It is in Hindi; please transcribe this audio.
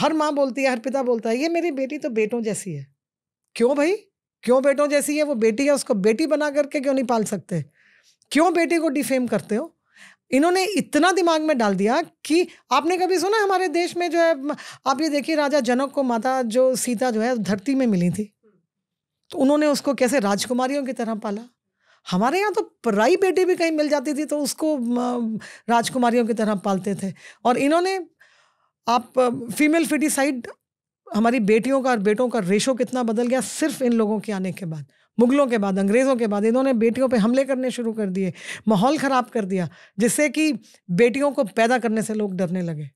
हर माँ बोलती है हर पिता बोलता है ये मेरी बेटी तो बेटों जैसी है क्यों भाई क्यों बेटों जैसी है वो बेटी है उसको बेटी बना करके क्यों नहीं पाल सकते क्यों बेटी को डिफेम करते हो इन्होंने इतना दिमाग में डाल दिया कि आपने कभी सुना हमारे देश में जो है आप ये देखिए राजा जनक को माता जो सीता जो है धरती में मिली थी तो उन्होंने उसको कैसे राजकुमारियों की तरह पाला हमारे यहाँ तो पराई बेटी भी कहीं मिल जाती थी तो उसको राजकुमारियों की तरह पालते थे और इन्होंने आप फीमेल फिटिसाइड हमारी बेटियों का और बेटों का रेशो कितना बदल गया सिर्फ इन लोगों के आने के बाद मुगलों के बाद अंग्रेज़ों के बाद इन्होंने बेटियों पे हमले करने शुरू कर दिए माहौल ख़राब कर दिया जिससे कि बेटियों को पैदा करने से लोग डरने लगे